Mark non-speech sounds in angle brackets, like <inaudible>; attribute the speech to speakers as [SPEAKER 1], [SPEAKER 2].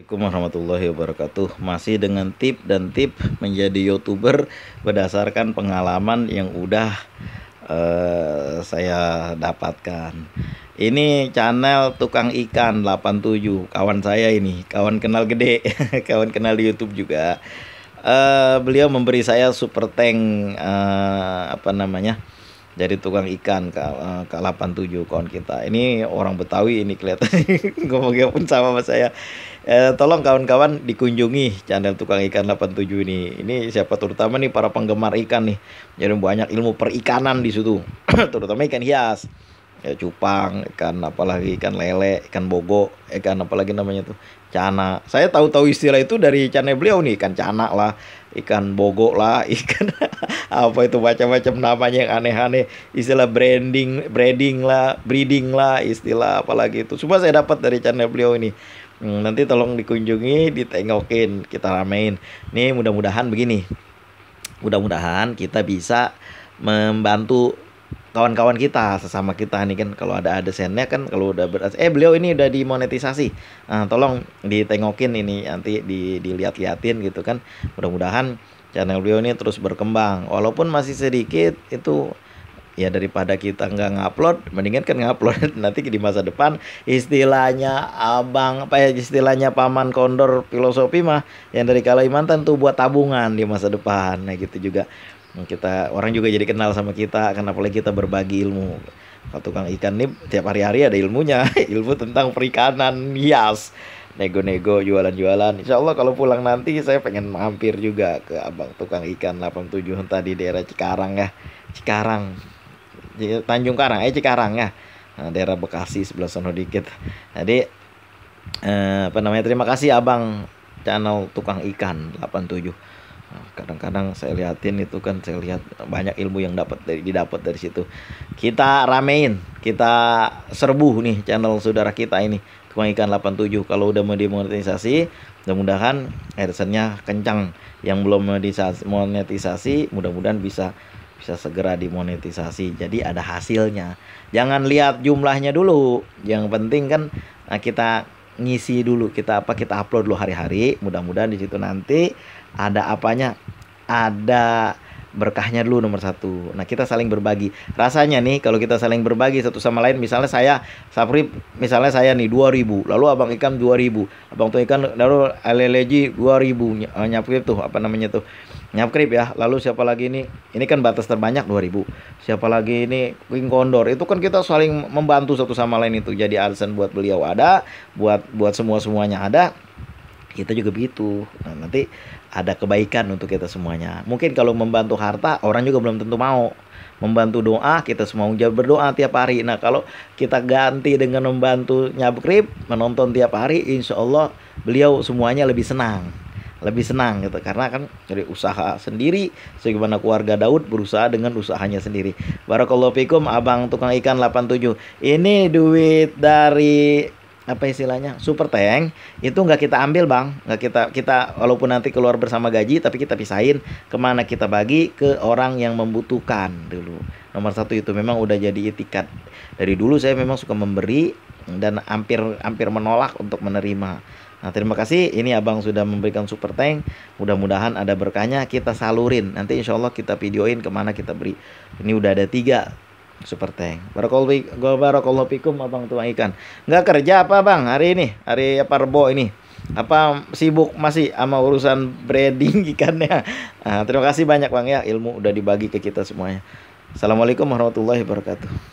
[SPEAKER 1] Assalamualaikum warahmatullahi wabarakatuh Masih dengan tip dan tip menjadi youtuber berdasarkan pengalaman yang udah uh, saya dapatkan Ini channel tukang ikan 87 kawan saya ini kawan kenal gede <laughs> kawan kenal di youtube juga uh, Beliau memberi saya super tank uh, apa namanya jadi tukang ikan ke, eh, ke 87 kawan kita ini orang Betawi ini kelihatan <laughs> ngomongnya pun sama sama saya eh, tolong kawan-kawan dikunjungi channel tukang ikan 87 ini ini siapa terutama nih para penggemar ikan nih jadi banyak ilmu perikanan di situ <coughs> terutama ikan hias ya cupang ikan apalagi ikan lele ikan bogo ikan apalagi namanya tuh cana saya tahu-tahu istilah itu dari channel beliau nih ikan cana lah ikan bogo lah <laughs> ikan apa itu macam-macam namanya yang aneh-aneh istilah branding breeding lah breeding lah istilah apalagi itu semua saya dapat dari channel beliau ini hmm, nanti tolong dikunjungi ditengokin kita ramein nih mudah-mudahan begini mudah-mudahan kita bisa membantu kawan-kawan kita sesama kita nih kan kalau ada ada sennya kan kalau udah beras eh beliau ini udah dimonetisasi nah, tolong ditengokin ini nanti di, dilihat-liatin gitu kan mudah-mudahan channel beliau ini terus berkembang walaupun masih sedikit itu ya daripada kita nggak ngupload mendingan kan ngupload <laughs> nanti di masa depan istilahnya abang apa ya istilahnya paman kondor filosofi mah yang dari Kalimantan tuh buat tabungan di masa depan nah gitu juga kita orang juga jadi kenal sama kita karena apalagi kita berbagi ilmu kalau tukang ikan nih tiap hari-hari ada ilmunya <laughs> ilmu tentang perikanan hias nego-nego jualan-jualan Insya Allah kalau pulang nanti saya pengen mampir juga ke abang tukang ikan 87 tadi daerah Cikarang ya Cikarang Tanjung Karang eh Cikarang ya nah, daerah Bekasi sebelah sana dikit jadi eh, apa namanya terima kasih abang channel tukang ikan 87 Nah, kadang-kadang saya liatin itu kan saya lihat banyak ilmu yang dapat dari didapat dari situ kita ramein kita serbu nih channel saudara kita ini tukang ikan 87 kalau udah mau dimonetisasi mudah-mudahan adsense-nya kencang yang belum monetisasi, monetisasi mudah-mudahan bisa bisa segera dimonetisasi jadi ada hasilnya jangan lihat jumlahnya dulu yang penting kan nah, kita ngisi dulu kita apa kita upload dulu hari-hari mudah-mudahan di situ nanti ada apanya ada berkahnya dulu nomor satu. Nah kita saling berbagi. Rasanya nih kalau kita saling berbagi satu sama lain, misalnya saya Sapri, misalnya saya nih dua ribu. lalu Abang ikan dua ribu. Abang Tuh ikan lalu Aleleji dua ribu eh, nyapri tuh apa namanya tuh nyapri ya lalu siapa lagi ini ini kan batas terbanyak dua ribu. siapa lagi ini King Condor itu kan kita saling membantu satu sama lain itu jadi alasan buat beliau ada buat buat semua semuanya ada kita juga begitu. Nah, nanti ada kebaikan untuk kita semuanya. Mungkin kalau membantu harta, orang juga belum tentu mau. Membantu doa, kita semua jawab berdoa tiap hari. Nah, kalau kita ganti dengan membantu nyabrib, menonton tiap hari, insya Allah beliau semuanya lebih senang. Lebih senang gitu. Karena kan dari usaha sendiri, sebagaimana keluarga Daud berusaha dengan usahanya sendiri. Barakallahu fikum, abang tukang ikan 87. Ini duit dari apa istilahnya super tank itu nggak kita ambil bang nggak kita kita walaupun nanti keluar bersama gaji tapi kita pisahin kemana kita bagi ke orang yang membutuhkan dulu nomor satu itu memang udah jadi etikat dari dulu saya memang suka memberi dan hampir hampir menolak untuk menerima Nah, terima kasih. Ini Abang sudah memberikan super tank. Mudah-mudahan ada berkahnya. Kita salurin. Nanti insyaallah kita videoin kemana kita beri. Ini udah ada tiga Super Tank. Barakallahu fikum Abang tuang ikan. Nggak kerja apa Bang hari ini? Hari apa Rebo ini? Apa sibuk masih sama urusan breeding <laughs> ikannya? Nah, terima kasih banyak Bang ya ilmu udah dibagi ke kita semuanya. Assalamualaikum warahmatullahi wabarakatuh.